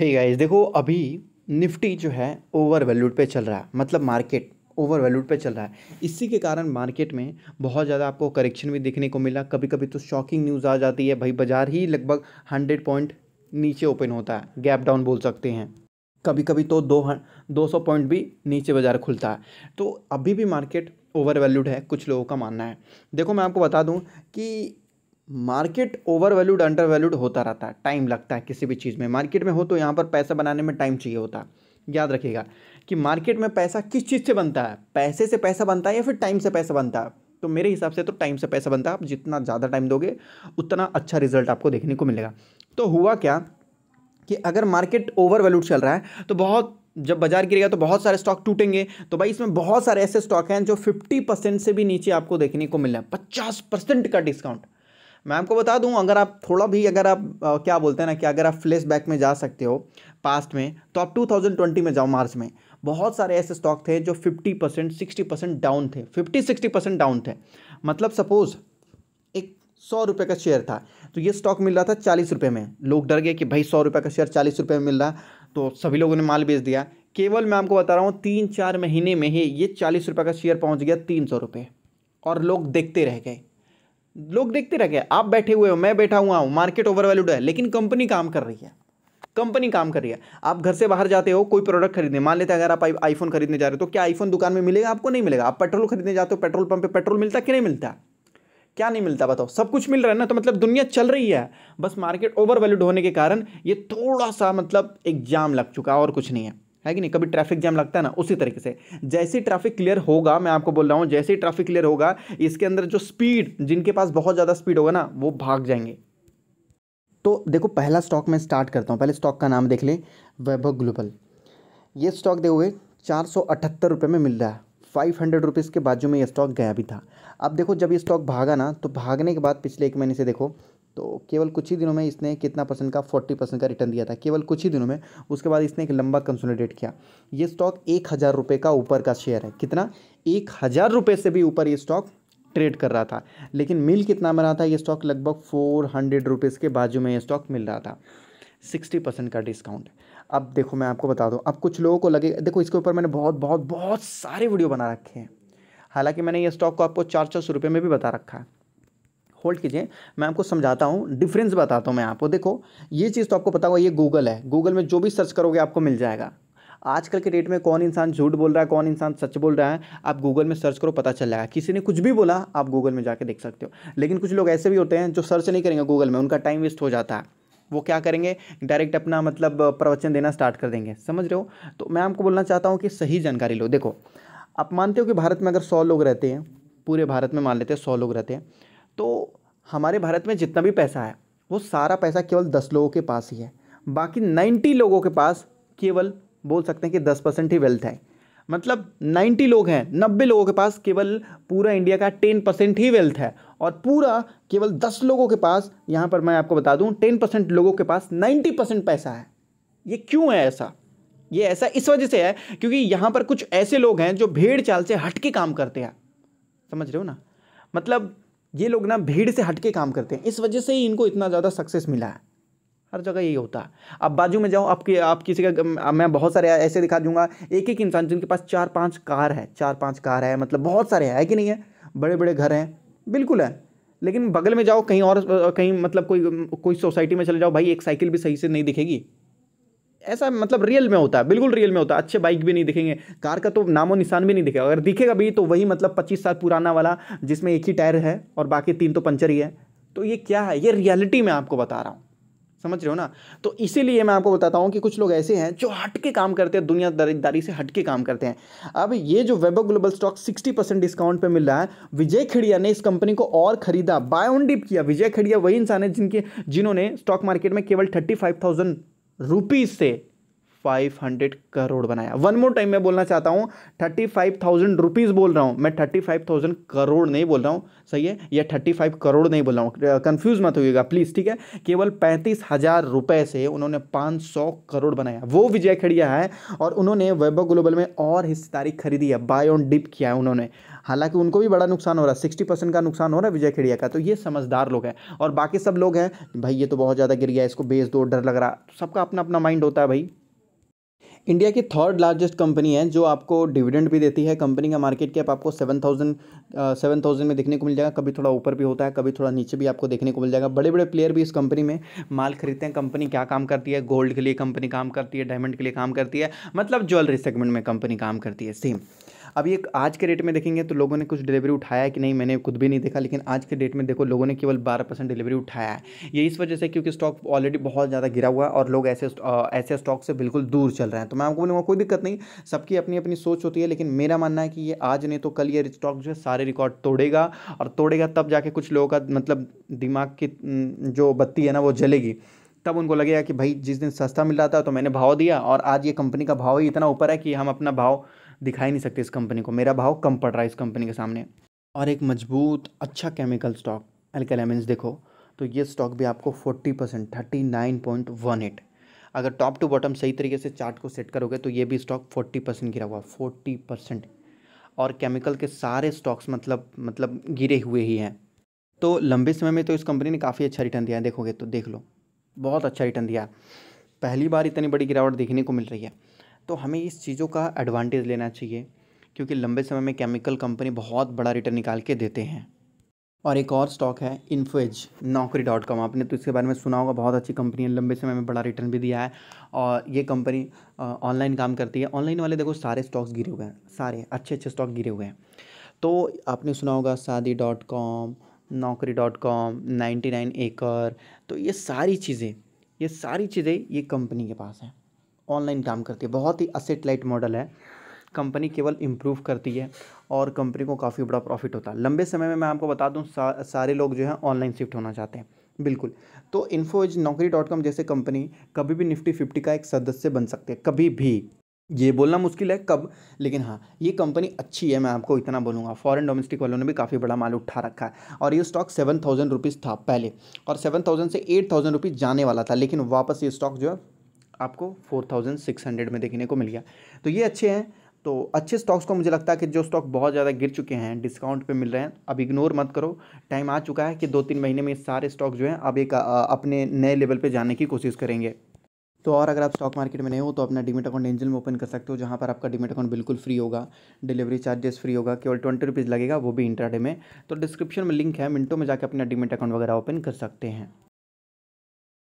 है hey guys देखो अभी निफ्टी जो है ओवर वैल्यूड पर चल रहा है मतलब मार्केट ओवर वैल्यूड पर चल रहा है इसी के कारण मार्केट में बहुत ज़्यादा आपको करेक्शन भी देखने को मिला कभी कभी तो शॉकिंग न्यूज़ आ जाती है भाई बाजार ही लगभग हंड्रेड पॉइंट नीचे ओपन होता है गैप डाउन बोल सकते हैं कभी कभी तो दो दो सौ पॉइंट भी नीचे बाजार खुलता है तो अभी भी मार्केट ओवर वैल्यूड है कुछ लोगों का मानना है देखो मैं आपको बता दूँ कि market over valued under valued होता रहता है टाइम लगता है किसी भी चीज़ में मार्केट में हो तो यहाँ पर पैसा बनाने में टाइम चाहिए होता है याद रखिएगा कि मार्केट में पैसा किस चीज़ से बनता है पैसे से पैसा बनता है या फिर टाइम से पैसा बनता है तो मेरे हिसाब से तो टाइम से पैसा बनता है आप जितना ज़्यादा टाइम दोगे उतना अच्छा रिजल्ट आपको देखने को मिलेगा तो हुआ क्या कि अगर मार्केट ओवर वैल्यूड चल रहा है तो बहुत जब बाजार गिरेगा तो बहुत सारे स्टॉक टूटेंगे तो भाई इसमें बहुत सारे ऐसे स्टॉक हैं जो फिफ्टी परसेंट से भी नीचे आपको देखने को मिल रहा है पचास परसेंट का डिस्काउंट मैं आपको बता दूं अगर आप थोड़ा भी अगर आप आ, क्या बोलते हैं ना कि अगर आप फ्लैश बैक में जा सकते हो पास्ट में तो आप 2020 में जाओ मार्च में बहुत सारे ऐसे स्टॉक थे जो 50 परसेंट सिक्सटी परसेंट डाउन थे 50 60 परसेंट डाउन थे मतलब सपोज़ एक सौ रुपये का शेयर था तो ये स्टॉक मिल रहा था चालीस रुपये में लोग डर गए कि भाई सौ रुपये का शेयर चालीस रुपये में मिल रहा तो सभी लोगों ने माल बेच दिया केवल मैं आपको बता रहा हूँ तीन चार महीने में ही ये चालीस रुपये का शेयर पहुँच गया तीन सौ रुपये और लोग देखते रह गए लोग देखते रह गए आप बैठे हुए हो मैं बैठा हुआ हूँ मार्केट ओवर वैल्यूड है लेकिन कंपनी काम कर रही है कंपनी काम कर रही है आप घर से बाहर जाते हो कोई प्रोडक्ट खरीदने मान लेते हैं अगर आप आईफोन खरीदने जा रहे हो तो क्या आईफोन दुकान में मिलेगा आपको नहीं मिलेगा आप पेट्रोल खरीदने जाते हो पेट्रोल पंप पे पेट्रोल मिलता कि नहीं मिलता क्या नहीं मिलता बताओ सब कुछ मिल रहा है ना तो मतलब दुनिया चल रही है बस मार्केट ओवर वैल्यूड होने के कारण ये थोड़ा सा मतलब जाम लग चुका और कुछ नहीं है है कि नहीं कभी ट्रैफिक जैम लगता है ना उसी तरीके से जैसे ट्रैफिक क्लियर होगा मैं आपको बोल रहा हूँ जैसे ट्रैफिक क्लियर होगा इसके अंदर जो स्पीड जिनके पास बहुत ज़्यादा स्पीड होगा ना वो भाग जाएंगे तो देखो पहला स्टॉक मैं स्टार्ट करता हूँ पहले स्टॉक का नाम देख लें वैभव ग्लोबल ये स्टॉक देखोगे चार सौ में मिल रहा है फाइव हंड्रेड रुपीज़ के बाजू में ये स्टॉक गया भी था अब देखो जब ये स्टॉक भागा ना तो भागने के बाद पिछले एक महीने से देखो तो केवल कुछ ही दिनों में इसने कितना परसेंट का फोर्टी परसेंट का रिटर्न दिया था केवल कुछ ही दिनों में उसके बाद इसने एक लंबा कंसोलिडेट किया ये स्टॉक एक हज़ार रुपये का ऊपर का शेयर है कितना एक हज़ार रुपये से भी ऊपर ये स्टॉक ट्रेड कर रहा था लेकिन मिल कितना में रहा था ये स्टॉक लगभग फोर हंड्रेड रुपीज़ के बाजू में ये स्टॉक मिल रहा था सिक्सटी परसेंट का डिस्काउंट अब देखो मैं आपको बता दूँ अब कुछ लोगों को लगे देखो इसके ऊपर मैंने बहुत बहुत बहुत सारे वीडियो बना रखे हैं हालांकि मैंने ये स्टॉक को आपको चार चार सौ रुपये में भी बता रखा है होल्ड कीजिए मैं आपको समझाता हूँ डिफरेंस बताता हूँ मैं आपको देखो ये चीज़ तो आपको पता होगा ये गूगल है गूगल में जो भी सर्च करोगे आपको मिल जाएगा आजकल के डेट में कौन इंसान झूठ बोल रहा है कौन इंसान सच बोल रहा है आप गूगल में सर्च करो पता चल जाएगा किसी ने कुछ भी बोला आप गूगल में जाके देख सकते हो लेकिन कुछ लोग ऐसे भी होते हैं जो सर्च नहीं करेंगे गूगल में उनका टाइम वेस्ट हो जाता है वो क्या करेंगे डायरेक्ट अपना मतलब प्रवचन देना स्टार्ट कर देंगे समझ रहे हो तो मैं आपको बोलना चाहता हूँ कि सही जानकारी लो देखो आप मानते हो कि भारत में अगर सौ लोग रहते हैं पूरे भारत में मान लेते हैं सौ लोग रहते हैं तो हमारे भारत में जितना भी पैसा है वो सारा पैसा केवल दस लोगों के पास ही है बाकी नाइन्टी लोगों के पास केवल बोल सकते हैं कि दस परसेंट ही वेल्थ है मतलब नाइन्टी लोग हैं नब्बे लोगों के पास केवल पूरा इंडिया का टेन परसेंट ही वेल्थ है और पूरा केवल दस लोगों के पास यहाँ पर मैं आपको बता दूँ टेन परसेंट लोगों के पास नाइन्टी परसेंट पैसा है ये क्यों है ऐसा ये ऐसा इस वजह से है क्योंकि यहाँ पर कुछ ऐसे लोग हैं जो भेड़ चाल से हट के काम करते हैं समझ रहे हो ना मतलब ये लोग ना भीड़ से हटके काम करते हैं इस वजह से ही इनको इतना ज़्यादा सक्सेस मिला है हर जगह यही होता है अब बाजू में जाओ आपके आप किसी का मैं बहुत सारे ऐसे दिखा दूंगा एक एक इंसान जिनके पास चार पाँच कार है चार पाँच कार है मतलब बहुत सारे है कि नहीं है बड़े बड़े घर हैं बिल्कुल है लेकिन बगल में जाओ कहीं और कहीं मतलब कोई कोई सोसाइटी में चले जाओ भाई एक साइकिल भी सही से नहीं दिखेगी ऐसा मतलब रियल में होता है बिल्कुल रियल में होता है अच्छे बाइक भी नहीं दिखेंगे कार का तो नामो निशान भी नहीं दिखेगा अगर दिखेगा भी तो वही मतलब पच्चीस साल पुराना वाला जिसमें एक ही टायर है और बाकी तीन तो पंचर ही है तो ये क्या है ये रियलिटी मैं आपको बता रहा हूँ समझ रहे हो ना तो इसीलिए मैं आपको बताता हूँ कि कुछ लोग ऐसे हैं जो हट के काम करते हैं दुनिया दरदारी से हट के काम करते हैं अब ये जो वेबो ग्लोबल स्टॉक 60 परसेंट डिस्काउंट पे मिल रहा है विजय खेड़िया ने इस कंपनी को और खरीदा बाय ऑन डिप किया विजय खेड़िया वही इंसान है जिनके जिन्होंने स्टॉक मार्केट में केवल थर्टी फाइव थाउजेंड रुपीज से फाइव हंड्रेड करोड़ बनाया वन मोर टाइम मैं बोलना चाहता हूँ थर्टी फाइव थाउजेंड रुपीज़ बोल रहा हूँ मैं थर्टी फाइव थाउजेंड करोड़ नहीं बोल रहा हूँ सही है या थर्टी फाइव करोड़ नहीं बोल रहा हूँ कन्फ्यूज़ मत होइएगा प्लीज़ ठीक है केवल पैंतीस हज़ार रुपये से उन्होंने पाँच सौ करोड़ बनाया वो विजय खड़िया है और उन्होंने वेबो ग्लोबल में और हिस्सेदारी खरीदी है बाय ऑन डिप किया है उन्होंने हालांकि उनको भी बड़ा नुकसान हो रहा है सिक्सटी परसेंट का नुकसान हो रहा है विजय खेड़िया का तो ये समझदार लोग हैं और बाकी सब लोग हैं भाई ये तो बहुत ज़्यादा गिर गया इसको बेच दो डर लग रहा सबका अपना अपना माइंड होता है भाई इंडिया की थर्ड लार्जेस्ट कंपनी है जो आपको डिविडेंड भी देती है कंपनी का मार्केट कैप आपको सेवन थाउजेंड सेवन थाउजेंड में देखने को मिल जाएगा कभी थोड़ा ऊपर भी होता है कभी थोड़ा नीचे भी आपको देखने को मिल जाएगा बड़े बड़े प्लेयर भी इस कंपनी में माल खरीदते हैं कंपनी क्या काम करती है गोल्ड के लिए कंपनी काम करती है डायमंड के लिए काम करती है मतलब ज्वेलरी सेगमेंट में कंपनी काम करती है सेम अब ये आज के डेट में देखेंगे तो लोगों ने कुछ डिलीवरी उठाया कि नहीं मैंने खुद भी नहीं देखा लेकिन आज के डेट में देखो लोगों ने केवल बारह परसेंट डिलीवरी उठाया है ये इस वजह से क्योंकि स्टॉक ऑलरेडी बहुत ज़्यादा गिरा हुआ है और लोग ऐसे ऐसे स्टॉक से बिल्कुल दूर चल रहे हैं तो मैं आपको बोलूँगा कोई दिक्कत नहीं सबकी अपनी अपनी सोच होती है लेकिन मेरा मानना है कि ये आज नहीं तो कल ये स्टॉक जो है सारे रिकॉर्ड तोड़ेगा और तोड़ेगा तब जाके कुछ लोगों का मतलब दिमाग की जो बत्ती है ना वो जलेगी तब उनको लगेगा कि भाई जिस दिन सस्ता मिल रहा था तो मैंने भाव दिया और आज ये कंपनी का भाव ही इतना ऊपर है कि हम अपना भाव दिखा ही नहीं सकते इस कंपनी को मेरा भाव कम पड़ रहा है इस कंपनी के सामने और एक मजबूत अच्छा केमिकल स्टॉक एल्केलेमेंस देखो तो ये स्टॉक भी आपको forty percent thirty nine point one eight अगर टॉप टू बॉटम सही तरीके से चार्ट को सेट करोगे तो ये भी स्टॉक फोर्टी परसेंट गिरा हुआ फोर्टी परसेंट और केमिकल के सारे स्टॉक्स मतलब मतलब गिरे हुए ही हैं तो लंबे समय में तो इस कंपनी ने काफ़ी अच्छा रिटर्न दिया है देखोगे तो देख लो बहुत अच्छा रिटर्न दिया पहली बार इतनी बड़ी गिरावट देखने को मिल रही है तो हमें इस चीज़ों का एडवांटेज लेना चाहिए क्योंकि लंबे समय में केमिकल कंपनी बहुत बड़ा रिटर्न निकाल के देते हैं और एक और स्टॉक है इन्फोज नौकरी डॉट कॉम आपने तो इसके बारे में सुना होगा बहुत अच्छी कंपनी है लंबे समय में बड़ा रिटर्न भी दिया है और ये कंपनी ऑनलाइन काम करती है ऑनलाइन वाले देखो सारे स्टॉक्स गिरे हुए हैं सारे अच्छे अच्छे स्टॉक गिरे हुए हैं तो आपने सुना होगा Shaadi dot com Naukri dot com ninety nine acre तो ये सारी चीज़ें ये सारी चीज़ें ये कंपनी के पास हैं ऑनलाइन काम करती है बहुत ही असेट लाइट मॉडल है कंपनी केवल इम्प्रूव करती है और कंपनी को काफ़ी बड़ा प्रॉफिट होता है लंबे समय में मैं आपको बता दूँ सा, सारे लोग जो है ऑनलाइन शिफ्ट होना चाहते हैं बिल्कुल तो Info Edge Naukri dot com जैसे कंपनी कभी भी निफ्टी फिफ्टी का एक सदस्य बन सकती है कभी भी ये बोलना मुश्किल है कब लेकिन हाँ ये कंपनी अच्छी है मैं आपको इतना बोलूँगा फॉरेन डोमेस्टिक वालों ने भी काफ़ी बड़ा माल उठा रखा है और ये स्टॉक सेवन थाउजेंड रुपीज़ था पहले और सेवन थाउजेंड से एट थाउजेंड रुपीज़ जाने वाला था लेकिन वापस ये स्टॉक जो है आपको फोर थाउजेंड सिक्स हंड्रेड में देखने को मिल गया तो ये अच्छे हैं तो अच्छे स्टॉक्स को मुझे लगता है कि जो स्टॉक बहुत ज़्यादा गिर चुके हैं डिस्काउंट पे मिल रहे हैं अब इग्नोर मत करो टाइम आ चुका है कि दो तीन महीने में सारे स्टॉक जो हैं अब एक अपने नए लेवल पर जाने की कोशिश करेंगे तो और अगर आप स्टॉक मार्केट में नहीं हो तो अपना डिमेट अकाउंट एंजल में ओपन कर सकते हो जहाँ पर आपका डिमेट अकाउंट बिल्कुल फ्री होगा डिलीवरी चार्जेस फ्री होगा केवल ट्वेंटी रुपीज़ लगेगा वो भी इंटरडे में तो डिस्क्रिप्शन में लिंक है मिनटों में जाकर अपना डिमेट अकाउंट वगैरह ओपन कर सकते हैं